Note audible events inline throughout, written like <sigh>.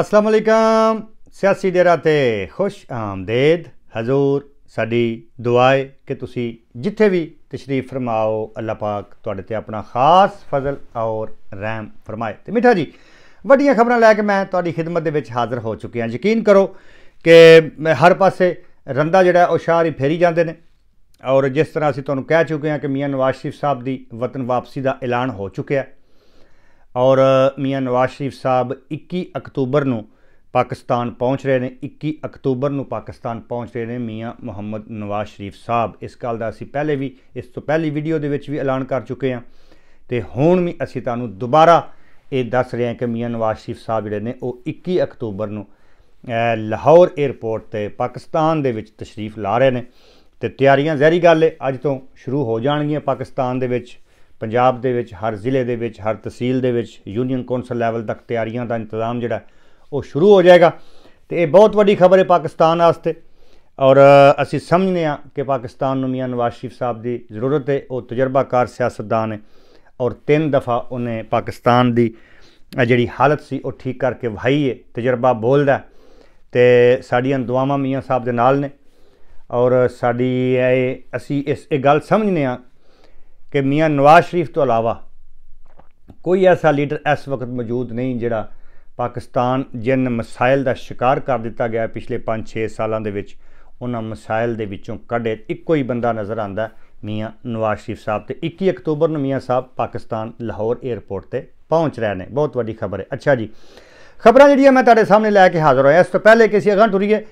ਅਸਲਾਮ ਅਲੈਕਮ ਸਿਆਸੀ ਡੇਰਾ ਤੇ ਖੁਸ਼ ਆਮਦੇਦ ਹਜ਼ੂਰ ਸਾਡੀ ਦੁਆਏ ਕਿ ਤੁਸੀਂ ਜਿੱਥੇ ਵੀ ਤਸ਼ਰੀਫ ਫਰਮਾਓ ਅੱਲਾਹ ਪਾਕ ਤੁਹਾਡੇ ਤੇ ਆਪਣਾ ਖਾਸ ਫਜ਼ਲ ਔਰ ਰਹਿਮ ਫਰਮਾਏ ਤੇ ਮਿੱਠਾ ਜੀ ਵੱਡੀਆਂ ਖਬਰਾਂ ਲੈ ਕੇ ਮੈਂ ਤੁਹਾਡੀ ਖidmat ਦੇ ਵਿੱਚ ਹਾਜ਼ਰ ਹੋ ਚੁੱਕਿਆ ਯਕੀਨ ਕਰੋ ਕਿ ਮੈਂ ਹਰ ਪਾਸੇ ਰੰਦਾ ਜਿਹੜਾ ਉਹ ਸ਼ਾਰ ਹੀ ਫੇਰੀ ਜਾਂਦੇ ਨੇ ਔਰ ਜਿਸ ਤਰ੍ਹਾਂ ਅਸੀਂ ਤੁਹਾਨੂੰ ਕਹਿ ਚੁੱਕੇ ਹਾਂ ਕਿ ਮੀਆਂ ਨਵਾਜ਼ ਸ਼ਰੀਫ ਸਾਹਿਬ ਦੀ ਵਤਨ ਵਾਪਸੀ ਦਾ ਐਲਾਨ ਹੋ ਚੁੱਕਿਆ ਔਰ ਮੀਆਂ ਨਵਾਜ਼ ਸ਼ਰੀਫ ਸਾਹਿਬ 21 ਅਕਤੂਬਰ ਨੂੰ ਪਾਕਿਸਤਾਨ ਪਹੁੰਚ ਰਹੇ ਨੇ 21 ਅਕਤੂਬਰ ਨੂੰ ਪਾਕਿਸਤਾਨ ਪਹੁੰਚ ਰਹੇ ਨੇ ਮੀਆਂ ਮੁਹੰਮਦ ਨਵਾਜ਼ ਸ਼ਰੀਫ ਸਾਹਿਬ ਇਸ ਗੱਲ ਦਾ ਅਸੀਂ ਪਹਿਲੇ ਵੀ ਇਸ ਤੋਂ ਪਹਿਲੀ ਵੀਡੀਓ ਦੇ ਵਿੱਚ ਵੀ ਐਲਾਨ ਕਰ ਚੁੱਕੇ ਹਾਂ ਤੇ ਹੁਣ ਵੀ ਅਸੀਂ ਤੁਹਾਨੂੰ ਦੁਬਾਰਾ ਇਹ ਦੱਸ ਰਹੇ ਹਾਂ ਕਿ ਮੀਆਂ ਨਵਾਜ਼ ਸ਼ਰੀਫ ਸਾਹਿਬ ਜਿਹੜੇ ਨੇ ਉਹ 21 ਅਕਤੂਬਰ ਨੂੰ ਲਾਹੌਰ 에ਅਰਪੋਰਟ ਤੇ ਪਾਕਿਸਤਾਨ ਦੇ ਵਿੱਚ ਤਸ਼ਰੀਫ ਲਾ ਰਹੇ ਨੇ ਤੇ ਤਿਆਰੀਆਂ ਜ਼ਹਿਰੀ ਗੱਲ ਹੈ ਅੱਜ ਤੋਂ ਸ਼ੁਰੂ ਹੋ ਜਾਣਗੀਆਂ ਪਾਕਿਸਤਾਨ ਦੇ ਵਿੱਚ ਪੰਜਾਬ ਦੇ ਵਿੱਚ ਹਰ ਜ਼ਿਲ੍ਹੇ ਦੇ ਵਿੱਚ ਹਰ ਤਹਿਸੀਲ ਦੇ ਵਿੱਚ ਯੂਨੀਅਨ ਕੌਂਸਲ ਲੈਵਲ ਤੱਕ ਤਿਆਰੀਆਂ ਦਾ ਇੰਤਜ਼ਾਮ ਜਿਹੜਾ ਉਹ ਸ਼ੁਰੂ ਹੋ ਜਾਏਗਾ ਤੇ ਇਹ ਬਹੁਤ ਵੱਡੀ ਖਬਰ ਹੈ ਪਾਕਿਸਤਾਨ ਵਾਸਤੇ ਔਰ ਅਸੀਂ ਸਮਝਨੇ ਆ ਕਿ ਪਾਕਿਸਤਾਨ ਨੂੰ ਮੀਆਂ ਨਵਾਜ਼ ਸ਼ਰੀਫ ਸਾਹਿਬ ਦੀ ਜ਼ਰੂਰਤ ਹੈ ਉਹ ਤਜਰਬਾਕਾਰ ਸਿਆਸਤਦਾਨ ਹੈ ਔਰ ਤਿੰਨ ਦਫਾ ਉਹਨੇ ਪਾਕਿਸਤਾਨ ਦੀ ਜਿਹੜੀ ਹਾਲਤ ਸੀ ਉਹ ਠੀਕ ਕਰਕੇ ਵਹਾਈ ਹੈ ਤਜਰਬਾ ਬੋਲਦਾ ਤੇ ਸਾਡੀਆਂ ਦੁਆਵਾਂ ਮੀਆਂ ਸਾਹਿਬ ਦੇ ਨਾਲ ਨੇ ਔਰ ਸਾਡੀ ਇਹ ਅਸੀਂ ਇਸ ਇਹ ਗੱਲ ਸਮਝਨੇ ਆ ਕਿ ਮੀਆਂ ਨਵਾਜ਼ ਸ਼ਰੀਫ ਤੋਂ ਇਲਾਵਾ ਕੋਈ ਐਸਾ ਲੀਡਰ ਇਸ ਵਕਤ ਮੌਜੂਦ ਨਹੀਂ ਜਿਹੜਾ ਪਾਕਿਸਤਾਨ ਜਿੰਨ ਮਸਾਇਲ ਦਾ ਸ਼ਿਕਾਰ ਕਰ ਦਿੱਤਾ ਗਿਆ ਪਿਛਲੇ 5-6 ਸਾਲਾਂ ਦੇ ਵਿੱਚ ਉਹਨਾਂ ਮਸਾਇਲ ਦੇ ਵਿੱਚੋਂ ਕੱਢੇ ਇੱਕੋ ਹੀ ਬੰਦਾ ਨਜ਼ਰ ਆਂਦਾ ਮੀਆਂ ਨਵਾਜ਼ ਸ਼ਰੀਫ ਸਾਹਿਬ ਤੇ 21 ਅਕਤੂਬਰ ਨੂੰ ਮੀਆਂ ਸਾਹਿਬ ਪਾਕਿਸਤਾਨ ਲਾਹੌਰ 에ਅਰਪੋਰਟ ਤੇ ਪਹੁੰਚ ਰਹੇ ਨੇ ਬਹੁਤ ਵੱਡੀ ਖਬਰ ਹੈ ਅੱਛਾ ਜੀ ਖਬਰਾਂ ਜਿਹੜੀਆਂ ਮੈਂ ਤੁਹਾਡੇ ਸਾਹਮਣੇ ਲੈ ਕੇ ਹਾਜ਼ਰ ਹੋਇਆ ਇਸ ਤੋਂ ਪਹਿਲੇ ਕਿਸੇ ਅਗਾਂ ਟੁਰੀਏ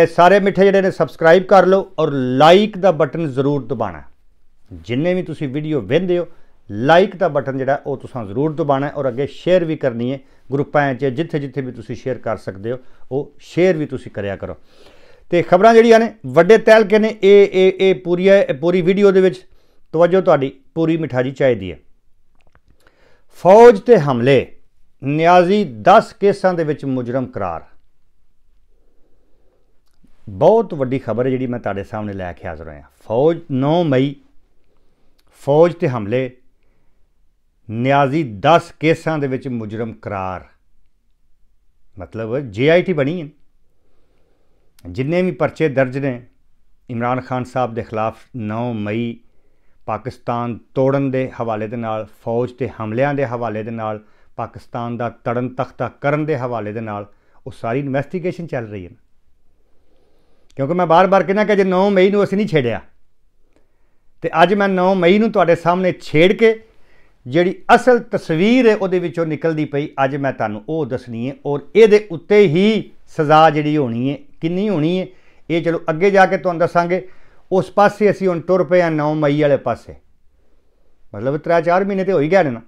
ਇਹ ਸਾਰੇ ਮਿੱਠੇ ਜਿਹੜੇ ਨੇ ਸਬਸਕ੍ਰਾਈਬ ਕਰ ਲਓ ਔਰ ਲਾਈਕ ਦਾ ਬਟਨ ਜ਼ਰੂਰ ਦਬਾਣਾ ਜਿੰਨੇ ਵੀ ਤੁਸੀਂ ਵੀਡੀਓ ਵੇਖਦੇ ਹੋ ਲਾਈਕ ਦਾ ਬਟਨ ਜਿਹੜਾ ਉਹ ਤੁਸੀਂ ਜ਼ਰੂਰ ਦਬਾਣਾ ਔਰ ਅੱਗੇ ਸ਼ੇਅਰ ਵੀ ਕਰਨੀ ਹੈ ਗਰੁੱਪਾਂ 'ਚ ਜਿੱਥੇ ਜਿੱਥੇ ਵੀ ਤੁਸੀਂ ਸ਼ੇਅਰ ਕਰ ਸਕਦੇ ਹੋ ਉਹ ਸ਼ੇਅਰ ਵੀ ਤੁਸੀਂ ਕਰਿਆ ਕਰੋ ਤੇ ਖਬਰਾਂ ਜਿਹੜੀਆਂ ਨੇ ਵੱਡੇ ਤਹਿਲਕੇ ਨੇ ਇਹ ਇਹ ਇਹ ਪੂਰੀ ਪੂਰੀ ਵੀਡੀਓ ਦੇ ਵਿੱਚ ਤਵੱਜੋ ਤੁਹਾਡੀ ਪੂਰੀ ਮਿਠਾਜੀ ਚਾਹੀਦੀ ਹੈ ਫੌਜ ਤੇ ਹਮਲੇ ਨਿਆਜ਼ੀ 10 ਕੇਸਾਂ ਦੇ ਵਿੱਚ ਮੁਜਰਮ ਕਰਾਰ ਬਹੁਤ ਵੱਡੀ ਖਬਰ ਹੈ ਜਿਹੜੀ ਮੈਂ ਤੁਹਾਡੇ ਸਾਹਮਣੇ ਲੈ ਕੇ ਹਾਜ਼ਰ ਹੋਇਆ ਫੌਜ 9 ਮਈ ਫੌਜ ਤੇ ਹਮਲੇ ਨਿਆਜ਼ੀ 10 ਕੇਸਾਂ ਦੇ ਵਿੱਚ ਮੁਜਰਮ ਕਰਾਰ ਮਤਲਬ ਜੀਆਈਟੀ ਬਣੀ ਹੈ ਜਿੰਨੇ ਵੀ ਪਰਚੇ ਦਰਜ ਨੇ ਇਮਰਾਨ ਖਾਨ ਸਾਹਿਬ ਦੇ ਖਿਲਾਫ 9 ਮਈ ਪਾਕਿਸਤਾਨ ਤੋੜਨ ਦੇ ਹਵਾਲੇ ਦੇ ਨਾਲ ਫੌਜ ਤੇ ਹਮਲਿਆਂ ਦੇ ਹਵਾਲੇ ਦੇ ਨਾਲ ਪਾਕਿਸਤਾਨ ਦਾ ਤੜਨ ਤਖਤਾ ਕਰਨ ਦੇ ਹਵਾਲੇ ਦੇ ਨਾਲ ਉਹ ਸਾਰੀ ਇਨਵੈਸਟੀਗੇਸ਼ਨ ਚੱਲ ਰਹੀ ਹੈ ਕਿਉਂਕਿ ਮੈਂ ਬਾਰ-ਬਾਰ ਕਹਿੰਦਾ ਕਿ ਜੇ 9 ਮਈ ਨੂੰ ਅਸੀਂ ਨਹੀਂ ਛੇੜਿਆ ਤੇ ਅੱਜ ਮੈਂ 9 ਮਈ ਨੂੰ ਤੁਹਾਡੇ ਸਾਹਮਣੇ ਛੇੜ ਕੇ ਜਿਹੜੀ ਅਸਲ ਤਸਵੀਰ ਹੈ ਉਹਦੇ ਵਿੱਚੋਂ ਨਿਕਲਦੀ ਪਈ ਅੱਜ ਮੈਂ ਤੁਹਾਨੂੰ ਉਹ ਦੱਸਣੀ ਹੈ ਔਰ ਇਹਦੇ ਉੱਤੇ ਹੀ ਸਜ਼ਾ ਜਿਹੜੀ ਹੋਣੀ ਹੈ ਕਿੰਨੀ ਹੋਣੀ ਹੈ ਇਹ ਚਲੋ ਅੱਗੇ ਜਾ ਕੇ ਤੁਹਾਨੂੰ ਦੱਸਾਂਗੇ ਉਸ ਪਾਸੇ ਅਸੀਂ ਹੁਣ ਟੁਰ ਪਏ ਆ 9 ਮਈ ਵਾਲੇ ਪਾਸੇ ਮਤਲਬ 3-4 ਮਹੀਨੇ ਤੇ ਹੋ ਹੀ ਗਏ ਨੇ ਨਾ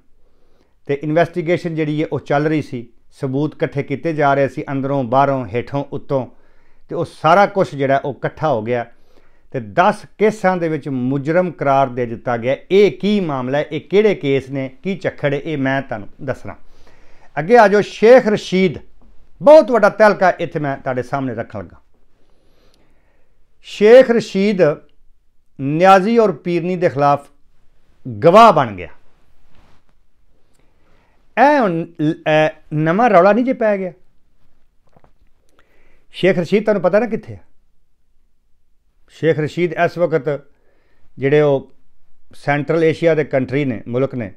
ਤੇ ਇਨਵੈਸਟੀਗੇਸ਼ਨ ਜਿਹੜੀ ਹੈ ਉਹ ਚੱਲ ਰਹੀ ਸੀ ਸਬੂਤ ਇਕੱਠੇ ਕੀਤੇ ਜਾ ਰਹੇ ਸੀ ਅੰਦਰੋਂ ਬਾਹਰੋਂ ਹੇਠੋਂ ਉੱਤੋਂ ਤੇ ਉਹ ਸਾਰਾ ਕੁਝ ਜਿਹੜਾ ਉਹ ਇਕੱਠਾ ਹੋ ਗਿਆ ਤੇ 10 ਕੇਸਾਂ ਦੇ ਵਿੱਚ ਮੁਜਰਮ ਕਰਾਰ ਦੇ ਦਿੱਤਾ ਗਿਆ ਇਹ ਕੀ ਮਾਮਲਾ ਹੈ ਇਹ ਕਿਹੜੇ ਕੇਸ ਨੇ ਕੀ ਚੱਖੜ ਇਹ ਮੈਂ ਤੁਹਾਨੂੰ ਦੱਸਣਾ ਅੱਗੇ ਆਜੋ ਸ਼ੇਖ ਰਸ਼ੀਦ ਬਹੁਤ ਵੱਡਾ ਤਲਕਾ ਇੱਥੇ ਮੈਂ ਤੁਹਾਡੇ ਸਾਹਮਣੇ ਰੱਖਣ ਲੱਗਾ ਸ਼ੇਖ ਰਸ਼ੀਦ ਨਿਆਜ਼ੀ ਔਰ ਪੀਰਨੀ ਦੇ ਖਿਲਾਫ ਗਵਾਹ ਬਣ ਗਿਆ ਐ ਨਵਾਂ ਰੌਲਾ ਨਹੀਂ ਜੇ ਪੈ ਗਿਆ ਸ਼ੇਖ ਰਸ਼ੀਦ ਤੁਹਾਨੂੰ ਪਤਾ ਨਾ ਕਿੱਥੇ ਹੈ ਸ਼ੇਖ ਰਸ਼ੀਦ ਇਸ ਵਕਤ ਜਿਹੜੇ ਉਹ ਸੈਂਟਰਲ ਏਸ਼ੀਆ ਦੇ ਕੰਟਰੀ ਨੇ ਮੁਲਕ ਨੇ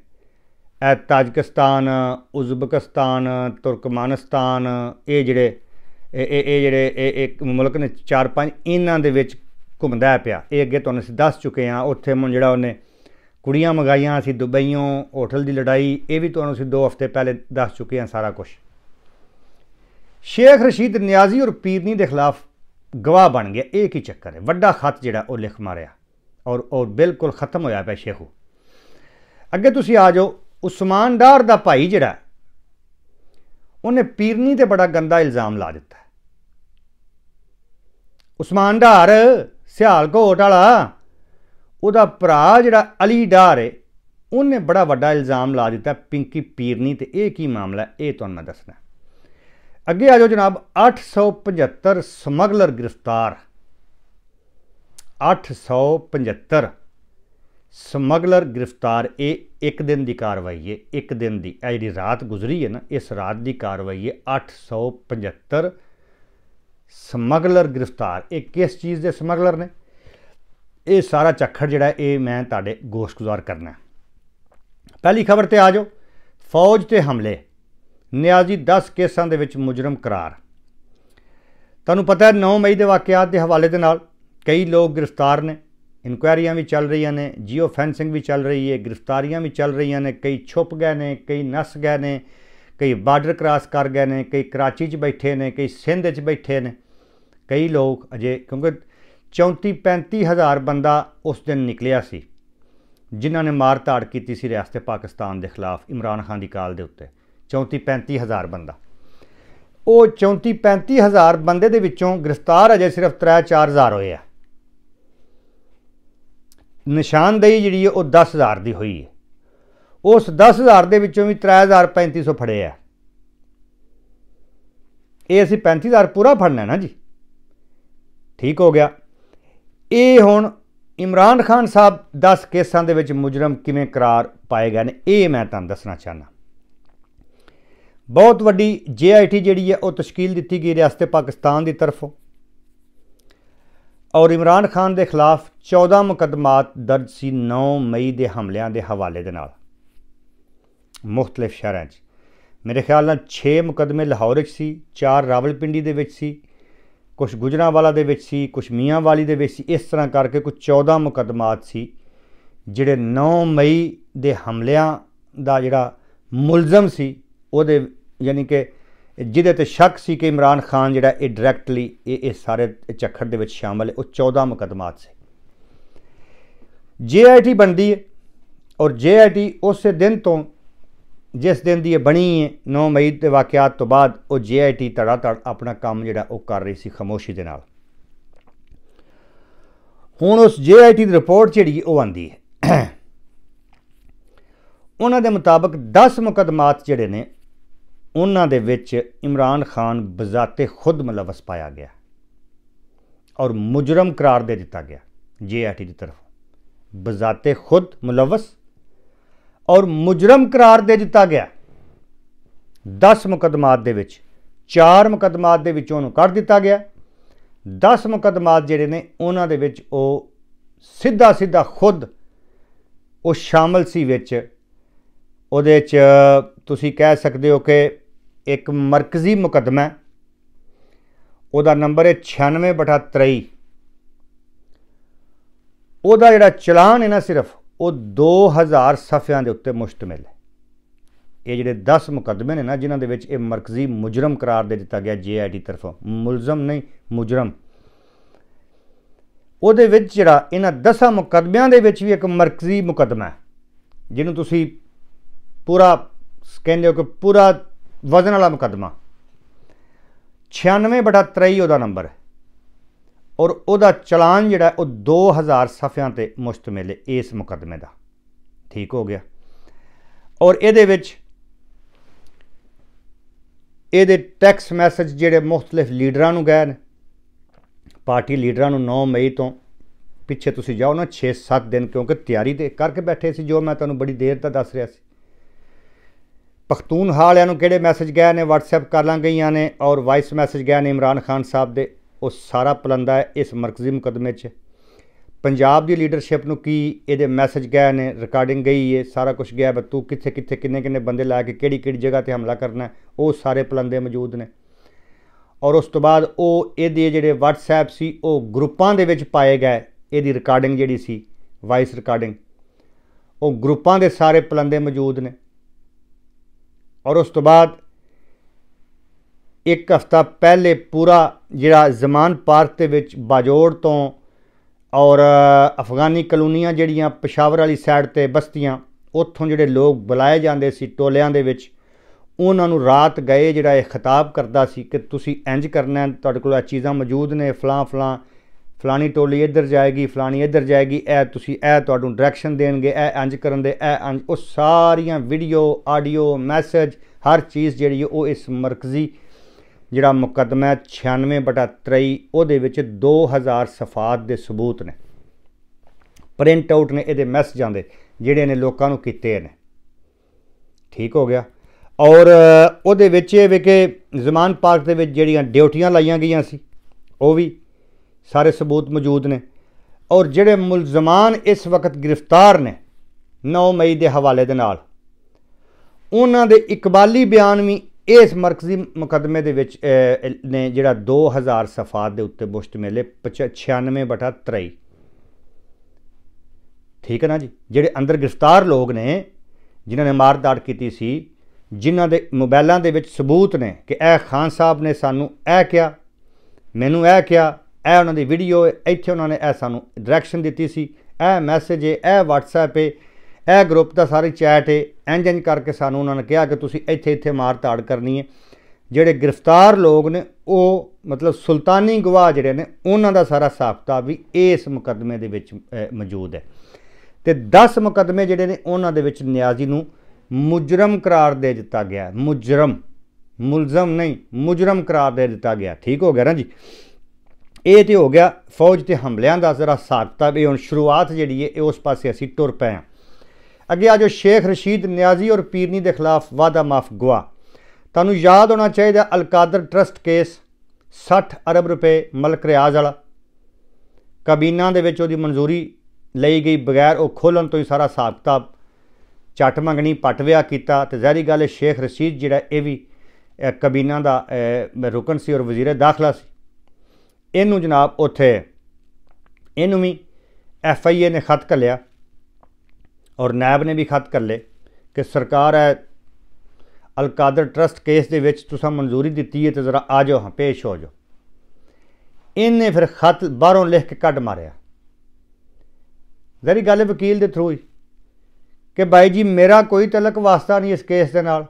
ਇਹ ਤਾਜਿਕਿਸਤਾਨ ਉਜ਼ਬਕਿਸਤਾਨ ਤੁਰਕਮਾਨਿਸਤਾਨ ਇਹ ਜਿਹੜੇ ਇਹ ਇਹ ਜਿਹੜੇ ਇਹ ਇੱਕ ਮੁਲਕ ਨੇ ਚਾਰ ਪੰਜ ਇਹਨਾਂ ਦੇ ਵਿੱਚ ਘੁੰਮਦਾ ਪਿਆ ਇਹ ਅੱਗੇ ਤੁਹਾਨੂੰ ਅਸੀਂ ਦੱਸ ਚੁੱਕੇ ਹਾਂ ਉੱਥੇ ਮੁੰ ਜਿਹੜਾ ਉਹਨੇ ਕੁੜੀਆਂ ਮੰਗਾਈਆਂ ਅਸੀਂ ਦੁਬਈੋਂ ਹੋਟਲ ਦੀ ਲੜਾਈ ਇਹ ਵੀ ਤੁਹਾਨੂੰ ਅਸੀਂ 2 ਹਫ਼ਤੇ ਪਹਿਲੇ ਦੱਸ ਚੁੱਕੇ ਹਾਂ ਸਾਰਾ ਕੁਝ ਸ਼ੇਖ ਰਸ਼ੀਦ ਨਿਆਜ਼ੀ ਔਰ ਪੀਰਨੀ ਦੇ ਖਿਲਾਫ ਗਵਾਹ ਬਣ ਗਿਆ ਇਹ ਕੀ ਚੱਕਰ ਹੈ ਵੱਡਾ ਖਤ ਜਿਹੜਾ ਉਹ ਲਿਖ ਮਾਰਿਆ ਔਰ ਔਰ ਬਿਲਕੁਲ ਖਤਮ ਹੋਇਆ ਪਿਆ ਸ਼ੇਖੂ ਅੱਗੇ ਤੁਸੀਂ ਆ ਜਾਓ ਉਸਮਾਨ ਡਾਰ ਦਾ ਭਾਈ ਜਿਹੜਾ ਉਹਨੇ ਪੀਰਨੀ ਤੇ ਬੜਾ ਗੰਦਾ ਇਲਜ਼ਾਮ ਲਾ ਦਿੱਤਾ ਉਸਮਾਨ ਡਾਰ ਸਿਆਲਕੋਟ ਵਾਲਾ ਉਹਦਾ ਭਰਾ ਜਿਹੜਾ ਅਲੀ ਡਾਰ ਹੈ ਉਹਨੇ ਬੜਾ ਵੱਡਾ ਇਲਜ਼ਾਮ ਲਾ ਦਿੱਤਾ ਪਿੰਕੀ ਪੀਰਨੀ ਤੇ ਇਹ ਕੀ ਮਾਮਲਾ ਇਹ ਤੁਹਾਨੂੰ ਮੈਂ ਦੱਸਣਾ ਅੱਗੇ ਆ ਜਾਓ ਜਨਾਬ 875 ਸਮਗਲਰ ਗ੍ਰਿਫਤਾਰ 875 ਸਮਗਲਰ ਗ੍ਰਿਫਤਾਰ ਇਹ ਇੱਕ ਦਿਨ ਦੀ ਕਾਰਵਾਈ ਹੈ ਇੱਕ ਦਿਨ ਦੀ ਇਹ ਜਿਹੜੀ ਰਾਤ ਗੁਜ਼ਰੀ ਹੈ ਨਾ ਇਸ ਰਾਤ ਦੀ ਕਾਰਵਾਈ ਹੈ 875 ਸਮਗਲਰ ਗ੍ਰਿਫਤਾਰ ਇਹ ਕਿਸ ਚੀਜ਼ ਦੇ ਸਮਗਲਰ ਨੇ ਇਹ ਸਾਰਾ ਚੱਕਰ ਜਿਹੜਾ ਇਹ ਮੈਂ ਤੁਹਾਡੇ ਗੋਸ਼ਗੁਜ਼ਾਰ ਕਰਨਾ ਪਹਿਲੀ ਖਬਰ ਤੇ ਆ ਜਾਓ ਫੌਜ ਤੇ ਹਮਲੇ ਨਿਆਜ਼ੀ 10 ਕੇਸਾਂ ਦੇ ਵਿੱਚ ਮੁਜਰਮ ਕਰਾਰ ਤੁਹਾਨੂੰ ਪਤਾ ਹੈ 9 ਮਈ ਦੇ ਵਾਕਿਆਤ ਦੇ ਹਵਾਲੇ ਦੇ ਨਾਲ ਕਈ ਲੋਕ ਗ੍ਰਿਫਤਾਰ ਨੇ ਇਨਕੁਆਇਰੀਆਂ ਵੀ ਚੱਲ ਰਹੀਆਂ ਨੇ ਜੀਓ ਫੈਂਸਿੰਗ ਵੀ ਚੱਲ ਰਹੀ ਹੈ ਗ੍ਰਿਫਤਾਰੀਆਂ ਵੀ ਚੱਲ ਰਹੀਆਂ ਨੇ ਕਈ ਛੁੱਪ ਗਏ ਨੇ ਕਈ ਨਸ ਗਏ ਨੇ ਕਈ ਬਾਰਡਰ ਕ੍ਰਾਸ ਕਰ ਗਏ ਨੇ ਕਈ ਕਰਾਚੀ 'ਚ ਬੈਠੇ ਨੇ ਕਈ ਸਿੰਧ 'ਚ ਬੈਠੇ ਨੇ ਕਈ ਲੋਕ ਅਜੇ ਕਿਉਂਕਿ 34 35 ਹਜ਼ਾਰ ਬੰਦਾ ਉਸ ਦਿਨ ਨਿਕਲਿਆ ਸੀ ਜਿਨ੍ਹਾਂ ਨੇ ਮਾਰ ਧਾੜ ਕੀਤੀ ਸੀ ਰਿਆਸਤ ਪਾਕਿਸਤਾਨ ਦੇ ਖਿਲਾਫ ਇਮਰਾਨ ਖਾਨ ਦੀ ਕਾਲ ਦੇ ਉੱਤੇ 34 35000 ਬੰਦਾ ਉਹ 34 35000 ਬੰਦੇ ਦੇ ਵਿੱਚੋਂ ਗ੍ਰਿਫਤਾਰ ਅਜੇ ਸਿਰਫ 3 4000 ਹੋਏ ਆ ਨਿਸ਼ਾਨਦੇਹੀ ਜਿਹੜੀ ਉਹ 10000 ਦੀ ਹੋਈ ਹੈ ਉਸ 10000 ਦੇ ਵਿੱਚੋਂ ਵੀ 3000-3500 ਫੜੇ ਆ ਇਹ ਅਸੀਂ 35000 ਪੂਰਾ ਫੜਨਾ ਨਾ ਜੀ ਠੀਕ ਹੋ ਗਿਆ ਇਹ ਹੁਣ ਇਮਰਾਨ ਖਾਨ ਸਾਹਿਬ 10 ਕੇਸਾਂ ਦੇ ਵਿੱਚ ਮੁਜਰਮ ਕਿਵੇਂ ਕਰਾਰ ਪਾਏ ਗਏ ਨੇ ਇਹ ਮੈਂ ਤੁਹਾਨੂੰ ਦੱਸਣਾ ਚਾਹਨਾ ਬਹੁਤ ਵੱਡੀ ਜੀਆਈਟੀ ਜਿਹੜੀ ਹੈ ਉਹ ਤਸ਼ਕੀਲ ਦਿੱਤੀ ਗਈ ਰਿਆਸਤ ਪਾਕਿਸਤਾਨ ਦੀ ਤਰਫੋਂ ਔਰ ਇਮਰਾਨ ਖਾਨ ਦੇ ਖਿਲਾਫ 14 ਮੁਕਦਮਾਤ ਦਰਜ ਸੀ 9 ਮਈ ਦੇ ਹਮਲਿਆਂ ਦੇ ਹਵਾਲੇ ਦੇ ਨਾਲ ਮੁxtਲਫ ਸ਼ਹਿਰਾਂ 'ਚ ਮੇਰੇ ਖਿਆਲ ਨਾਲ 6 ਮੁਕਦਮੇ ਲਾਹੌਰ 'ਚ ਸੀ 4 ਰਾਵਲਪਿੰਡੀ ਦੇ ਵਿੱਚ ਸੀ ਕੁਝ ਗੁਜਰਾਵਾਲਾ ਦੇ ਵਿੱਚ ਸੀ ਕੁਝ ਮੀਆਂਵਾਲੀ ਦੇ ਵਿੱਚ ਸੀ ਇਸ ਤਰ੍ਹਾਂ ਕਰਕੇ ਕੁਝ 14 ਮੁਕਦਮਾਤ ਸੀ ਜਿਹੜੇ 9 ਮਈ ਦੇ ਹਮਲਿਆਂ ਦਾ ਜਿਹੜਾ ਮੁਲਜ਼ਮ ਸੀ ਉਹਦੇ ਯਾਨੀ ਕਿ ਜਿਹਦੇ ਤੇ ਸ਼ੱਕ ਸੀ ਕਿ ਇਮਰਾਨ ਖਾਨ ਜਿਹੜਾ ਇਹ ਡਾਇਰੈਕਟਲੀ ਇਹ ਇਹ ਸਾਰੇ ਚੱਕਰ ਦੇ ਵਿੱਚ ਸ਼ਾਮਲ ਹੈ ਉਹ 14 ਮੁਕਦਮਾਤ ਸੀ ਜੀਆਈਟੀ ਬਣਦੀ ਹੈ ਔਰ ਜੀਆਈਟੀ ਉਸੇ ਦਿਨ ਤੋਂ ਜਿਸ ਦਿਨ ਦੀ ਇਹ ਬਣੀ ਹੈ 9 ਮਈ ਦੇ ਵਾਕਿਆਤ ਤੋਂ ਬਾਅਦ ਉਹ ਜੀਆਈਟੀ ਤੜਾ ਤੜ ਆਪਣਾ ਕੰਮ ਜਿਹੜਾ ਉਹ ਕਰ ਰਹੀ ਸੀ ਖਮੋਸ਼ੀ ਦੇ ਨਾਲ ਹੁਣ ਉਸ ਜੀਆਈਟੀ ਦੀ ਰਿਪੋਰਟ ਜਿਹੜੀ ਉਹ ਆਂਦੀ ਹੈ <clears throat> ਉਹਨਾਂ ਦੇ ਮੁਤਾਬਕ 10 ਮੁਕਦਮਾਤ ਜਿਹੜੇ ਨੇ ਉਹਨਾਂ ਦੇ ਵਿੱਚ ਇਮਰਾਨ ਖਾਨ ਬਜ਼ਾਤੇ ਖੁਦ ਮਲਵਸ ਪਾਇਆ ਗਿਆ ਔਰ ਮੁਜਰਮ ਕਰਾਰ ਦੇ ਦਿੱਤਾ ਗਿਆ ਜੀਆਰਟੀ ਦੀ ਤਰਫ ਬਜ਼ਾਤੇ ਖੁਦ ਮਲਵਸ ਔਰ ਮੁਜਰਮ ਕਰਾਰ ਦੇ ਦਿੱਤਾ ਗਿਆ 10 ਮੁਕਦਮਾਤ ਦੇ ਵਿੱਚ 4 ਮੁਕਦਮਾਤ ਦੇ ਵਿੱਚੋਂ ਉਹਨੂੰ ਕੱਢ ਦਿੱਤਾ ਗਿਆ 10 ਮੁਕਦਮਾਤ ਜਿਹੜੇ ਨੇ ਉਹਨਾਂ ਦੇ ਵਿੱਚ ਉਹ ਸਿੱਧਾ ਸਿੱਧਾ ਖੁਦ ਉਹ ਸ਼ਾਮਲ ਸੀ ਵਿੱਚ ਉਹਦੇ ਚ ਤੁਸੀਂ ਕਹਿ ਸਕਦੇ ਹੋ ਕਿ ਇੱਕ ਮਰਕਜ਼ੀ ਮੁਕਦਮਾ ਉਹਦਾ ਨੰਬਰ ਹੈ 96/23 ਉਹਦਾ ਜਿਹੜਾ ਚਲਾਨ ਹੈ ਨਾ ਸਿਰਫ ਉਹ 2000 ਸਫ਼ਿਆਂ ਦੇ ਉੱਤੇ ਮੁਸ਼ਤਮਿਲ ਹੈ ਇਹ ਜਿਹੜੇ 10 ਮੁਕਦਮੇ ਨੇ ਨਾ ਜਿਨ੍ਹਾਂ ਦੇ ਵਿੱਚ ਇਹ ਮਰਕਜ਼ੀ ਮੁਜਰਮ ਕਰਾਰ ਦੇ ਦਿੱਤਾ ਗਿਆ ਜੀਆਈਟੀ ਤਰਫੋਂ ਮੁਲਜ਼ਮ ਨਹੀਂ ਮੁਜਰਮ ਉਹਦੇ ਵਿੱਚ ਜਿਹੜਾ ਇਹਨਾਂ 10 ਮੁਕਦਮਿਆਂ ਦੇ ਵਿੱਚ ਵੀ ਇੱਕ ਮਰਕਜ਼ੀ ਮੁਕਦਮਾ ਹੈ ਜਿਹਨੂੰ ਤੁਸੀਂ ਪੂਰਾ ਕਹਿੰਦੇ ਹੋ ਕਿ ਪੂਰਾ ਵਜ਼ਨ ਵਾਲਾ ਮੁਕਦਮਾ 96 ਬਟਾ 23 ਉਹਦਾ ਨੰਬਰ ਔਰ ਉਹਦਾ ਚਲਾਨ ਜਿਹੜਾ ਉਹ 2000 ਸਫ਼ਿਆਂ ਤੇ ਮੁਸ਼ਤਮਿਲ ਹੈ ਇਸ ਮੁਕਦਮੇ ਦਾ ਠੀਕ ਹੋ ਗਿਆ ਔਰ ਇਹਦੇ ਵਿੱਚ ਇਹਦੇ ਟੈਕਸ ਮੈਸੇਜ ਜਿਹੜੇ ਮੁxtਲਿਫ ਲੀਡਰਾਂ ਨੂੰ ਗਏ ਨੇ ਪਾਰਟੀ ਲੀਡਰਾਂ ਨੂੰ 9 ਮਈ ਤੋਂ ਪਿੱਛੇ ਤੁਸੀਂ ਜਾਓ ਨਾ 6-7 ਦਿਨ ਕਿਉਂਕਿ ਤਿਆਰੀ ਦੇ ਕਰਕੇ ਬੈਠੇ ਸੀ ਜੋ ਮੈਂ ਤੁਹਾਨੂੰ ਬੜੀ ਦੇਰ ਤੱਕ ਦੱਸ ਰਿਹਾ ਸੀ ਪਖਤੂਨ ਹਾਲਿਆਂ ਨੂੰ ਕਿਹੜੇ ਮੈਸੇਜ ਗਏ ਨੇ WhatsApp ਲਾਂ ਗਈਆਂ ਨੇ ਔਰ ਵਾਇਸ ਮੈਸੇਜ ਗਏ ਨੇ ਇਮਰਾਨ ਖਾਨ ਸਾਹਿਬ ਦੇ ਉਹ ਸਾਰਾ ਪਲੰਦਾ ਹੈ ਇਸ ਮਰਕਜ਼ੀ ਮੁਕਦਮੇ 'ਚ ਪੰਜਾਬ ਦੀ ਲੀਡਰਸ਼ਿਪ ਨੂੰ ਕੀ ਇਹਦੇ ਮੈਸੇਜ ਗਏ ਨੇ ਰਿਕਾਰਡਿੰਗ ਗਈ ਹੈ ਸਾਰਾ ਕੁਝ ਗਿਆ ਬਤ ਤੂੰ ਕਿੱਥੇ ਕਿੱਥੇ ਕਿੰਨੇ ਕਿੰਨੇ ਬੰਦੇ ਲਾ ਕੇ ਕਿਹੜੀ ਕਿਹੜੀ ਜਗ੍ਹਾ ਤੇ ਹਮਲਾ ਕਰਨਾ ਉਹ ਸਾਰੇ ਪਲੰਦੇ ਮੌਜੂਦ ਨੇ ਔਰ ਉਸ ਤੋਂ ਬਾਅਦ ਉਹ ਇਹਦੇ ਜਿਹੜੇ WhatsApp ਸੀ ਉਹ ਗਰੁੱਪਾਂ ਦੇ ਵਿੱਚ ਪਾਏ ਗਏ ਇਹਦੀ ਰਿਕਾਰਡਿੰਗ ਜਿਹੜੀ ਸੀ ਵਾਇਸ ਰਿਕਾਰਡਿੰਗ ਉਹ ਗਰੁੱਪਾਂ ਦੇ ਸਾਰੇ ਪਲੰਦੇ ਮੌਜੂਦ ਨੇ ਔਰ ਉਸ ਤੋਂ ਬਾਅਦ ਇੱਕ ਹਫਤਾ ਪਹਿਲੇ ਪੂਰਾ ਜਿਹੜਾ ਜ਼ਮਾਨ ਪਾਰਕ ਦੇ ਵਿੱਚ ਬਾਜੋੜ ਤੋਂ ਔਰ ਅਫਗਾਨੀ ਕਲੋਨੀਆਂ ਜਿਹੜੀਆਂ ਪਸ਼ਾਵਰ ਵਾਲੀ ਸਾਈਡ ਤੇ ਬਸਤੀਆਂ ਉੱਥੋਂ ਜਿਹੜੇ ਲੋਕ ਬੁਲਾਏ ਜਾਂਦੇ ਸੀ ਟੋਲਿਆਂ ਦੇ ਵਿੱਚ ਉਹਨਾਂ ਨੂੰ ਰਾਤ ਗਏ ਜਿਹੜਾ ਇਹ ਖਿਤਾਬ ਕਰਦਾ ਸੀ ਕਿ ਤੁਸੀਂ ਇੰਜ ਕਰਨਾ ਤੁਹਾਡੇ ਕੋਲ ਆ ਚੀਜ਼ਾਂ ਮੌਜੂਦ ਨੇ ਫਲਾਂ ਫਲਾਂ ਫਲਾਣੀ ਟੋਲੀ ਇੱਧਰ ਜਾਏਗੀ ਫਲਾਣੀ ਇੱਧਰ ਜਾਏਗੀ ਇਹ ਤੁਸੀਂ ਇਹ ਤੁਹਾਨੂੰ ਡਾਇਰੈਕਸ਼ਨ ਦੇਣਗੇ ਇਹ ਅੰਜ ਕਰਨ ਦੇ ਇਹ ਅੰਜ ਉਹ ਸਾਰੀਆਂ ਵੀਡੀਓ ਆਡੀਓ ਮੈਸੇਜ ਹਰ ਚੀਜ਼ ਜਿਹੜੀ ਉਹ ਇਸ ਮਰਕਜ਼ੀ ਜਿਹੜਾ ਮੁਕਦਮਾ 96/23 ਉਹਦੇ ਵਿੱਚ 2000 ਸਫਾਤ ਦੇ ਸਬੂਤ ਨੇ ਪ੍ਰਿੰਟ ਆਊਟ ਨੇ ਇਹਦੇ ਮੈਸੇਜਾਂ ਦੇ ਜਿਹੜੇ ਨੇ ਲੋਕਾਂ ਨੂੰ ਕੀਤੇ ਨੇ ਠੀਕ ਹੋ ਗਿਆ ਔਰ ਉਹਦੇ ਵਿੱਚ ਇਹ ਵੀ ਕਿ ਜ਼ਮਾਨ ਪਾਰਕ ਦੇ ਵਿੱਚ ਜਿਹੜੀਆਂ ਡਿਊਟੀਆਂ ਲਾਈਆਂ ਗਈਆਂ ਸੀ ਉਹ ਵੀ ਸਾਰੇ ਸਬੂਤ ਮੌਜੂਦ ਨੇ ਔਰ ਜਿਹੜੇ ਮੁਲਜ਼ਮਾਨ ਇਸ ਵਕਤ ਗ੍ਰਿਫਤਾਰ ਨੇ 9 ਮਈ ਦੇ ਹਵਾਲੇ ਦੇ ਨਾਲ ਉਹਨਾਂ ਦੇ ਇਕਬਾਲੀ ਬਿਆਨ ਵੀ ਇਸ ਮਰਕਜ਼ੀ ਮੁਕਦਮੇ ਦੇ ਵਿੱਚ ਨੇ ਜਿਹੜਾ 2000 ਸਫਾ ਦੇ ਉੱਤੇ ਬੁਸ਼ਤ ਮੇਲੇ 96/23 ਠੀਕ ਹੈ ਨਾ ਜੀ ਜਿਹੜੇ ਅੰਦਰ ਗ੍ਰਿਫਤਾਰ ਲੋਕ ਨੇ ਜਿਨ੍ਹਾਂ ਨੇ ਮਾਰਦਾੜ ਕੀਤੀ ਸੀ ਜਿਨ੍ਹਾਂ ਦੇ ਮੋਬਾਈਲਾਂ ਦੇ ਵਿੱਚ ਸਬੂਤ ਨੇ ਕਿ ਇਹ ਖਾਨ ਸਾਹਿਬ ਨੇ ਸਾਨੂੰ ਇਹ ਕਿਹਾ ਮੈਨੂੰ ਇਹ ਕਿਹਾ ਇਹ ਉਹਨਾਂ ਦੀ ਵੀਡੀਓ ਹੈ ਇੱਥੇ ਉਹਨਾਂ ਨੇ ਇਹ ਸਾਨੂੰ ਡਾਇਰੈਕਸ਼ਨ ਦਿੱਤੀ ਸੀ ਇਹ ਮੈਸੇਜ ਹੈ ਇਹ WhatsApp ਹੈ ਇਹ ਗਰੁੱਪ ਦਾ ਸਾਰੀ ਚੈਟ ਹੈ ਇੰਜ ਇੰਜ ਕਰਕੇ ਸਾਨੂੰ ਉਹਨਾਂ ਨੇ ਕਿਹਾ ਕਿ ਤੁਸੀਂ ਇੱਥੇ ਇੱਥੇ ਮਾਰ ਤਾੜ ਕਰਨੀ ਹੈ ਜਿਹੜੇ ਗ੍ਰਿਫਤਾਰ ਲੋਕ ਨੇ ਉਹ ਮਤਲਬ ਸੁਲਤਾਨੀ ਗਵਾਹ ਜਿਹੜੇ ਨੇ ਉਹਨਾਂ ਦਾ ਸਾਰਾ ਸਾਫਤਾ ਵੀ ਇਸ ਮੁਕਦਮੇ ਦੇ ਵਿੱਚ ਮੌਜੂਦ ਹੈ ਤੇ 10 ਮੁਕਦਮੇ ਜਿਹੜੇ ਨੇ ਉਹਨਾਂ ਦੇ ਵਿੱਚ ਨਿਆਜ਼ੀ ਨੂੰ ਮੁਜਰਮ ਕਰਾਰ ਦੇ ਦਿੱਤਾ ਗਿਆ ਮੁਜਰਮ ਮੁਲਜ਼ਮ ਨਹੀਂ ਮੁਜਰਮ ਕਰਾਰ ਦੇ ਦਿੱਤਾ ਗਿਆ ਠੀਕ ਹੋ ਗਿਆ ਨਾ ਜੀ ਇਹ ਤੇ ਹੋ ਗਿਆ ਫੌਜ ਤੇ ਹਮਲਿਆਂ ਦਾ ਜ਼ਰਾ ਸਾਖਤਾ ਵੀ ਹੁਣ ਸ਼ੁਰੂਆਤ ਜਿਹੜੀ ਹੈ ਉਸ ਪਾਸੇ ਅਸੀਂ ਟੁਰ ਪਏ ਆ ਅੱਗੇ ਜੋ ਸ਼ੇਖ ਰਸ਼ੀਦ ਨਿਆਜ਼ੀ ਔਰ ਪੀਰਨੀ ਦੇ ਖਿਲਾਫ ਵਾਦਾ ਮਾਫ ਗਵਾ ਤੁਹਾਨੂੰ ਯਾਦ ਹੋਣਾ ਚਾਹੀਦਾ ਅਲਕਾਦਰ ਟਰਸਟ ਕੇਸ 60 ਅਰਬ ਰੁਪਏ ਮਲਕ ਰਿਆਜ਼ ਵਾਲਾ ਕਬੀਨਾ ਦੇ ਵਿੱਚ ਉਹਦੀ ਮਨਜ਼ੂਰੀ ਲਈ ਗਈ ਬਗੈਰ ਉਹ ਖੋਲਣ ਤੋਂ ਹੀ ਸਾਰਾ ਸਾਖਤਾ ਕਿਤਾਬ ਚੱਟ ਮੰਗਣੀ ਪਟਵਿਆ ਕੀਤਾ ਤੇ ਜ਼ਾਹਰੀ ਗੱਲ ਹੈ ਸ਼ੇਖ ਰਸ਼ੀਦ ਜਿਹੜਾ ਇਹ ਵੀ ਕਬੀਨਾ ਦਾ ਰੁਕਨ ਸੀ ਔਰ ਵਜ਼ੀਰ ਦਾਖਲਾ ਇਹਨੂੰ ਜਨਾਬ ਉੱਥੇ ਇਹਨੂੰ ਵੀ ਐਫ ਆਈ ਏ ਨੇ ਖਤ ਕਰ ਲਿਆ ਔਰ ਨੈਬ ਨੇ ਵੀ ਖਤ ਕਰ ਲਏ ਕਿ ਸਰਕਾਰ ਹੈ ਅਲਕਾਦਰ ਟਰਸਟ ਕੇਸ ਦੇ ਵਿੱਚ ਤੁਸੀਂ ਮਨਜ਼ੂਰੀ ਦਿੱਤੀ ਹੈ ਤੇ ਜ਼ਰਾ ਆ ਜਾਓ ਹਾਂ ਪੇਸ਼ ਹੋ ਜਾਓ ਇਹਨੇ ਫਿਰ ਖਤ ਬਾਹਰੋਂ ਲਿਖ ਕੇ ਕੱਢ ਮਾਰਿਆ ਜ਼ਰੀ ਗੱਲ ਵਕੀਲ ਦੇ ਥਰੂ ਹੀ ਕਿ ਬਾਈ ਜੀ ਮੇਰਾ ਕੋਈ ਤਲਕ ਵਾਸਤਾ ਨਹੀਂ ਇਸ ਕੇਸ ਦੇ ਨਾਲ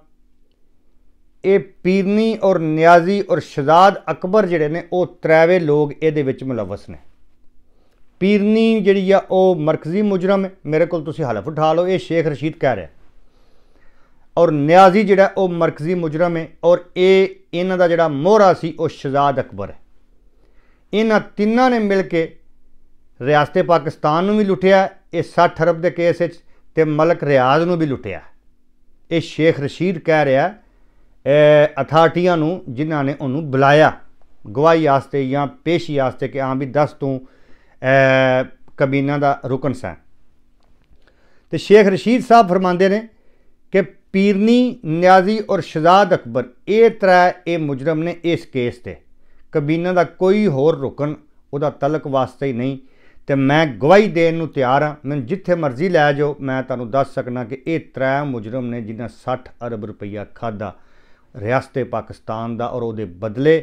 ਇਹ ਪੀਰਨੀ ਔਰ ਨਿਆਜ਼ੀ ਔਰ ਸ਼ਹਜ਼ਾਦ ਅਕਬਰ ਜਿਹੜੇ ਨੇ ਉਹ ਤਰੇਵੇ ਲੋਕ ਇਹਦੇ ਵਿੱਚ ਮਲਵਸ ਨੇ ਪੀਰਨੀ ਜਿਹੜੀ ਆ ਉਹ ਮਰਕਜ਼ੀ ਮੁਜਰਮ ਹੈ ਮੇਰੇ ਕੋਲ ਤੁਸੀਂ ਹਲਫ ਉਠਾ ਲਓ ਇਹ ਸ਼ੇਖ ਰਸ਼ੀਦ ਕਹਿ ਰਿਹਾ ਔਰ ਨਿਆਜ਼ੀ ਜਿਹੜਾ ਉਹ ਮਰਕਜ਼ੀ ਮੁਜਰਮ ਹੈ ਔਰ ਇਹ ਇਹਨਾਂ ਦਾ ਜਿਹੜਾ ਮੋਹਰਾ ਸੀ ਉਹ ਸ਼ਹਜ਼ਾਦ ਅਕਬਰ ਹੈ ਇਹਨਾਂ ਤਿੰਨਾਂ ਨੇ ਮਿਲ ਕੇ ਰਿਆਸਤੇ ਪਾਕਿਸਤਾਨ ਨੂੰ ਵੀ ਲੁੱਟਿਆ ਇਹ 60 ਅਰਬ ਦੇ ਕੇਸ ਵਿੱਚ ਤੇ ਮਲਕ ਰਿਆਜ਼ ਨੂੰ ਵੀ ਲੁੱਟਿਆ ਇਹ ਸ਼ੇਖ ਰਸ਼ੀਦ ਕਹਿ ਰਿਹਾ ਅਥਾਰਟੀਆਂ ਨੂੰ ਜਿਨ੍ਹਾਂ ਨੇ ਉਹਨੂੰ ਬੁਲਾਇਆ ਗਵਾਹੀ ਆਸਤੇ ਜਾਂ ਪੇਸ਼ੀ ਆਸਤੇ ਕਿ ਆਂ ਵੀ ਦੱਸ ਤੂੰ ਕਬੀਨਾ ਦਾ ਰੁਕਨ ਸਾ ਤੇ ਸ਼ੇਖ ਰਸ਼ੀਦ ਸਾਹਿਬ ਫਰਮਾਉਂਦੇ ਨੇ ਕਿ ਪੀਰਨੀ ਨਿਆਜ਼ੀ ਔਰ ਸ਼ਜ਼ਾਦ ਅਕਬਰ ਇਹ ਤਰਾ ਇਹ ਮੁਜਰਮ ਨੇ ਇਸ ਕੇਸ ਤੇ ਕਬੀਨਾ ਦਾ ਕੋਈ ਹੋਰ ਰੁਕਨ ਉਹਦਾ ਤਲਕ ਵਾਸਤੇ ਹੀ ਨਹੀਂ ਤੇ ਮੈਂ ਗਵਾਹੀ ਦੇਣ ਨੂੰ ਤਿਆਰ ਹਾਂ ਮੈਨੂੰ ਜਿੱਥੇ ਮਰਜ਼ੀ ਲੈ ਜਾਓ ਮੈਂ ਤੁਹਾਨੂੰ ਦੱਸ ਸਕਣਾ ਕਿ ਇਹ ਤਰਾ ਮੁਜਰਮ ਨੇ ਜਿਨ੍ਹਾਂ 60 ਅਰਬ ਰੁਪਈਆ ਖਾਦਾ ਰਿਆਸਤੇ ਪਾਕਿਸਤਾਨ ਦਾ ਔਰ ਉਹਦੇ ਬਦਲੇ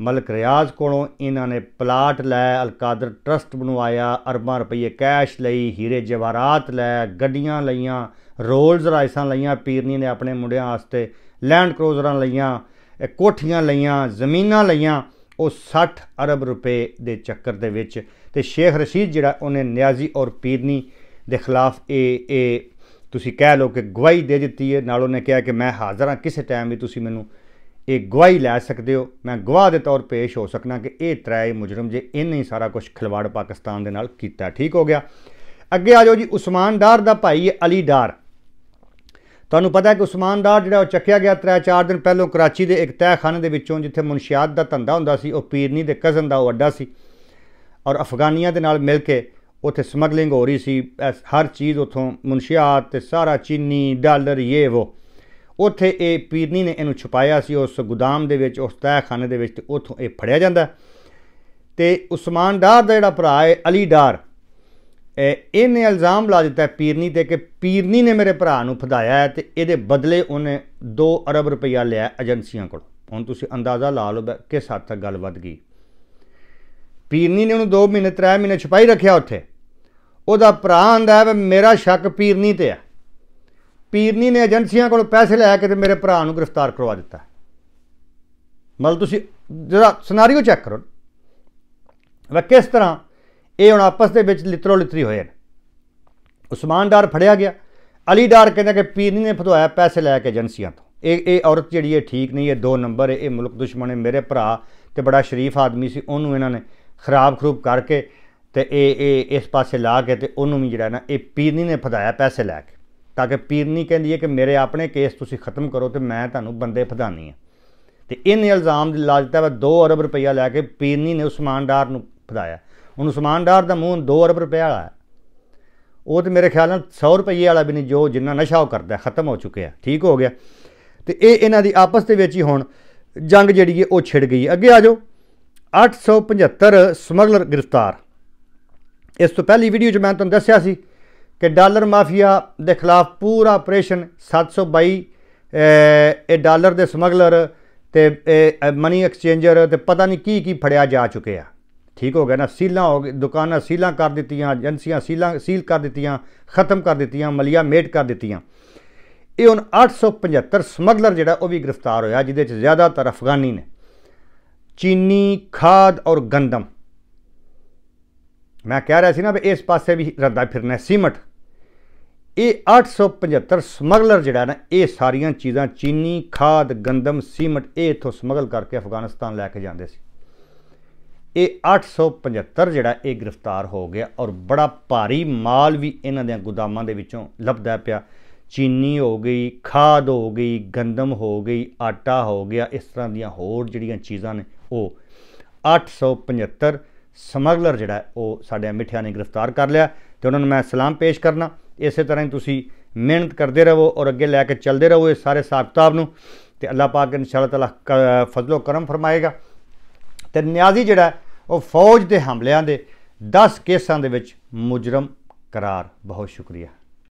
ਮਲਕ ਰਿਆਜ਼ ਕੋਲੋਂ ਇਹਨਾਂ ਨੇ ਪਲਾਟ ਲੈ ਅਲਕਾਦਰ ਟਰਸਟ ਬਣਵਾਇਆ ਅਰਬਾਂ ਰੁਪਏ ਕੈਸ਼ ਲਈ ਹੀਰੇ ਜਵਾਰਾਤ ਲੈ ਗੱਡੀਆਂ ਲਈਆਂ ਰੋਲਜ਼ ਰਾਇਸਾਂ ਲਈਆਂ ਪੀਰਨੀ ਨੇ ਆਪਣੇ ਮੁੰਡਿਆਂ ਵਾਸਤੇ ਲੈਂਡ ਕਰੋਜ਼ਰਾਂ ਲਈਆਂ ਕੋਠੀਆਂ ਲਈਆਂ ਜ਼ਮੀਨਾਂ ਲਈਆਂ ਉਹ 60 ਅਰਬ ਰੁਪਏ ਦੇ ਚੱਕਰ ਦੇ ਵਿੱਚ ਤੇ ਸ਼ੇਖ ਰਸ਼ੀਦ ਜਿਹੜਾ ਉਹਨੇ ਨਿਆਜ਼ੀ ਔਰ ਪੀਰਨੀ ਦੇ ਖਿਲਾਫ ਇਹ ਇਹ ਤੁਸੀਂ ਕਹਿ ਲਓ ਕਿ ਗਵਾਹੀ ਦੇ ਦਿੱਤੀ ਹੈ ਨਾਲ ਉਹਨੇ ਕਿਹਾ ਕਿ ਮੈਂ ਹਾਜ਼ਰ ਹਾਂ ਕਿਸੇ ਟਾਈਮ ਵੀ ਤੁਸੀਂ ਮੈਨੂੰ ਇਹ ਗਵਾਹੀ ਲੈ ਸਕਦੇ ਹੋ ਮੈਂ ਗਵਾਹ ਦੇ ਤੌਰ ਪੇਸ਼ ਹੋ ਸਕਣਾ ਕਿ ਇਹ ਤਰਾਏ ਮੁਜਰਮ ਜੇ ਇਹਨੇ ਹੀ ਸਾਰਾ ਕੁਝ ਖਿਲਵਾੜ ਪਾਕਿਸਤਾਨ ਦੇ ਨਾਲ ਕੀਤਾ ਠੀਕ ਹੋ ਗਿਆ ਅੱਗੇ ਆ ਜਾਓ ਜੀ ਉਸਮਾਨ ਡਾਰ ਦਾ ਭਾਈ ਹੈ ਅਲੀ ਡਾਰ ਤੁਹਾਨੂੰ ਪਤਾ ਹੈ ਕਿ ਉਸਮਾਨ ਡਾਰ ਜਿਹੜਾ ਉਹ ਚੱਕਿਆ ਗਿਆ 3-4 ਦਿਨ ਪਹਿਲਾਂ ਕਰਾਚੀ ਦੇ ਇੱਕ ਤਹਿਖਾਨੇ ਦੇ ਵਿੱਚੋਂ ਜਿੱਥੇ ਮੁਨਸ਼ਿਆਤ ਦਾ ਧੰਦਾ ਹੁੰਦਾ ਸੀ ਉਹ ਪੀਰਨੀ ਦੇ ਕਜ਼ਨ ਦਾ ਉਹ ਅੱਡਾ ਸੀ ਔਰ ਅਫਗਾਨੀਆਂ ਦੇ ਨਾਲ ਮਿਲ ਕੇ ਉੱਥੇ ਸਮਗਲਿੰਗ ਹੋ ਰਹੀ ਸੀ ਹਰ ਚੀਜ਼ ਉਥੋਂ ਮਨਸ਼ਿਆਤ ਤੇ ਸਾਰਾ ਚੀਨੀ ਡਾਲਰ ਇਹ ਉਹ ਉੱਥੇ ਇਹ ਪੀਰਨੀ ਨੇ ਇਹਨੂੰ ਛੁਪਾਇਆ ਸੀ ਉਸ ਗੋਦਾਮ ਦੇ ਵਿੱਚ ਉਸ ਤਹਿਖਾਨੇ ਦੇ ਵਿੱਚ ਤੇ ਉਥੋਂ ਇਹ ਫੜਿਆ ਜਾਂਦਾ ਤੇ ਉਸਮਾਨ ਡਾਰ ਦਾ ਜਿਹੜਾ ਭਰਾ ਹੈ ਅਲੀ ਡਾਰ ਇਹਨੇ ਇਲਜ਼ਾਮ ਲਾ ਦਿੱਤਾ ਪੀਰਨੀ ਤੇ ਕਿ ਪੀਰਨੀ ਨੇ ਮੇਰੇ ਭਰਾ ਨੂੰ ਫਦਾਇਆ ਹੈ ਤੇ ਇਹਦੇ ਬਦਲੇ ਉਹਨੇ 2 ਅਰਬ ਰੁਪਇਆ ਲਿਆ ਏਜੰਸੀਆਂ ਕੋਲ ਹੁਣ ਤੁਸੀਂ ਅੰਦਾਜ਼ਾ ਲਾ ਲਓ ਕਿ ਸਾਥ ਤੱਕ ਗੱਲ ਵੱਧ ਗਈ ਪੀਰਨੀ ਨੇ ਉਹਨੂੰ 2 ਮਹੀਨੇ 3 ਮਹੀਨੇ ਛੁਪਾਈ ਰੱਖਿਆ ਉੱਥੇ ਉਹਦਾ ਭਰਾ ਆਂਦਾ ਹੈ ਵੀ ਮੇਰਾ ਸ਼ੱਕ ਪੀਰਨੀ ਤੇ ਆ ਪੀਰਨੀ ਨੇ ਏਜੰਸੀਆਂ ਕੋਲ ਪੈਸੇ ਲੈ ਕੇ ਤੇ ਮੇਰੇ ਭਰਾ ਨੂੰ ਗ੍ਰਿਫਤਾਰ ਕਰਵਾ ਦਿੱਤਾ ਮਤਲਬ ਤੁਸੀਂ ਜਿਹੜਾ ਸਿਨੈਰੀਓ ਚੈੱਕ ਕਰੋ ਵਾ ਕਿਸ ਤਰ੍ਹਾਂ ਇਹ ਹੁਣ ਆਪਸ ਦੇ ਵਿੱਚ ਲਿਤਰੋ ਲਿਤਰੀ ਹੋਏ ਨੇ ਉਸਮਾਨ ਡਾਰ ਫੜਿਆ ਗਿਆ ਅਲੀ ਡਾਰ ਕਹਿੰਦਾ ਕਿ ਪੀਰਨੀ ਨੇ ਫਦਵਾਇਆ ਪੈਸੇ ਲੈ ਕੇ ਏਜੰਸੀਆਂ ਤੋਂ ਇਹ ਇਹ ਔਰਤ ਜਿਹੜੀ ਹੈ ਠੀਕ ਨਹੀਂ ਹੈ ਦੋ ਨੰਬਰ ਹੈ ਇਹ ਮੁਲਕ ਦੁਸ਼ਮਣ ਹੈ ਮੇਰੇ ਭਰਾ ਤੇ ਬੜਾ ਸ਼ਰੀਫ ਆਦਮੀ ਸੀ ਉਹਨੂੰ ਇਹਨਾਂ ਨੇ ਖਰਾਬ ਖਰੂਬ ਕਰਕੇ ਤੇ ਇਹ ਇਹ ਇਸ ਪਾਸੇ ਲਾ ਕੇ ਤੇ ਉਹਨੂੰ ਵੀ ਜਿਹੜਾ ਨਾ ਇਹ ਪੀਰਨੀ ਨੇ ਫਦਾਇਆ ਪੈਸੇ ਲੈ ਕੇ ਤਾਂ ਕਿ ਪੀਰਨੀ ਕਹਿੰਦੀ ਹੈ ਕਿ ਮੇਰੇ ਆਪਣੇ ਕੇਸ ਤੁਸੀਂ ਖਤਮ ਕਰੋ ਤੇ ਮੈਂ ਤੁਹਾਨੂੰ ਬੰਦੇ ਫਦਾਨੀ ਆ ਤੇ ਇਹਨੇ ਇਲਜ਼ਾਮ ਲਾ ਦਿੱਤਾ ਵਾ 2 ਅਰਬ ਰੁਪਈਆ ਲੈ ਕੇ ਪੀਰਨੀ ਨੇ ਉਸਮਾਨ ਡਾਰ ਨੂੰ ਫਦਾਇਆ ਉਹਨ ਉਸਮਾਨ ਡਾਰ ਦਾ ਮੂੰਹ 2 ਅਰਬ ਰੁਪਈਆ ਵਾਲਾ ਉਹ ਤੇ ਮੇਰੇ ਖਿਆਲ ਨਾਲ 100 ਰੁਪਈਏ ਵਾਲਾ ਵੀ ਨਹੀਂ ਜੋ ਜਿੰਨਾ ਨਸ਼ਾ ਉਹ ਕਰਦਾ ਖਤਮ ਹੋ ਚੁੱਕਿਆ ਠੀਕ ਹੋ ਗਿਆ ਤੇ ਇਹ ਇਹਨਾਂ ਦੀ ਆਪਸ ਦੇ ਵਿੱਚ ਹੀ ਹੁਣ ਜੰਗ ਜਿਹੜੀ ਹੈ ਉਹ ਛਿੜ ਗਈ ਅੱਗੇ ਆ ਜਾਓ 875 ਸਮਗਲਰ ਗ੍ਰਿਫਤਾਰ ਇਸ ਤੋਂ ਪਹਿਲੀ ਵੀਡੀਓ 'ਚ ਮੈਂ ਤੁਹਾਨੂੰ ਦੱਸਿਆ ਸੀ ਕਿ ਡਾਲਰ ਮਾਫੀਆ ਦੇ ਖਿਲਾਫ ਪੂਰਾ ਆਪਰੇਸ਼ਨ 722 ਇਹ ਡਾਲਰ ਦੇ ਸਮਗਲਰ ਤੇ ਮਨੀ ਐਕਸਚੇਂਜਰ ਤੇ ਪਤਾ ਨਹੀਂ ਕੀ ਕੀ ਫੜਿਆ ਜਾ ਚੁੱਕੇ ਆ ਠੀਕ ਹੋ ਗਿਆ ਨਾ ਸੀਲਾਂ ਹੋ ਗਈ ਦੁਕਾਨਾਂ ਸੀਲਾਂ ਕਰ ਦਿੱਤੀਆਂ ਏਜੰਸੀਆਂ ਸੀਲਾਂ ਸੀਲ ਕਰ ਦਿੱਤੀਆਂ ਖਤਮ ਕਰ ਦਿੱਤੀਆਂ ਮਲਿਆ ਮੇਟ ਕਰ ਦਿੱਤੀਆਂ ਇਹ ਹੁਣ 875 ਸਮਗਲਰ ਜਿਹੜਾ ਉਹ ਵੀ ਗ੍ਰਿਫਤਾਰ ਹੋਇਆ ਜਿਹਦੇ ਚ ਜ਼ਿਆਦਾਤਰ ਅਫਗਾਨੀ ਨੇ ਚੀਨੀ ਖਾਦ ਔਰ ਗੰਦਮ ਮੈਂ ਕਹਿ ਰਿਹਾ ਸੀ ਨਾ ਵੀ ਇਸ ਪਾਸੇ ਵੀ ਰੰਦਾ ਫਿਰਨਾ ਸੀਮਟ ਇਹ 875 ਸਮਗਲਰ ਜਿਹੜਾ ਨਾ ਇਹ ਸਾਰੀਆਂ ਚੀਜ਼ਾਂ ਚੀਨੀ ਖਾਦ ਗੰਦਮ ਸੀਮਟ ਇਹ ਇਥੋਂ ਸਮਗਲ ਕਰਕੇ ਅਫਗਾਨਿਸਤਾਨ ਲੈ ਕੇ ਜਾਂਦੇ ਸੀ ਇਹ 875 ਜਿਹੜਾ ਇਹ ਗ੍ਰਿਫਤਾਰ ਹੋ ਗਿਆ ਔਰ ਬੜਾ ਭਾਰੀ ਮਾਲ ਵੀ ਇਹਨਾਂ ਦੇ ਗੋਦਾਮਾਂ ਦੇ ਵਿੱਚੋਂ ਲੱਭਦਾ ਪਿਆ ਚੀਨੀ ਹੋ ਗਈ ਖਾਦ ਹੋ ਗਈ ਗੰਦਮ ਹੋ ਗਈ ਆਟਾ ਹੋ ਗਿਆ ਇਸ ਤਰ੍ਹਾਂ ਦੀਆਂ ਹੋਰ ਜਿਹੜੀਆਂ ਚੀਜ਼ਾਂ ਨੇ ਉਹ 875 ਸਮਗਲਰ ਜਿਹੜਾ ਉਹ ਸਾਡੇ ਮਿੱਠਿਆਂ ਨੇ ਗ੍ਰਿਫਤਾਰ ਕਰ ਲਿਆ ਤੇ ਉਹਨਾਂ ਨੂੰ ਮੈਂ ਸਲਾਮ ਪੇਸ਼ ਕਰਨਾ ਇਸੇ ਤਰ੍ਹਾਂ ਹੀ ਤੁਸੀਂ ਮਿਹਨਤ ਕਰਦੇ ਰਹੋ ਔਰ ਅੱਗੇ ਲੈ ਕੇ ਚੱਲਦੇ ਰਹੋ ਇਹ ਸਾਰੇ ਸਾਖਤਾਬ ਨੂੰ ਤੇ ਅੱਲਾਹ ਪਾਕ ਇਨਸ਼ਾ ਅੱਲਾਹ ਤਾਲਾ ਫਜ਼ਲੋ ਕਰਮ ਫਰਮਾਏਗਾ ਤੇ ਨਿਆਜ਼ੀ ਜਿਹੜਾ ਉਹ ਫੌਜ ਦੇ ਹਮਲਿਆਂ ਦੇ 10 ਕੇਸਾਂ ਦੇ ਵਿੱਚ ਮੁਜਰਮ ਕਰਾਰ ਬਹੁਤ ਸ਼ੁਕਰੀਆ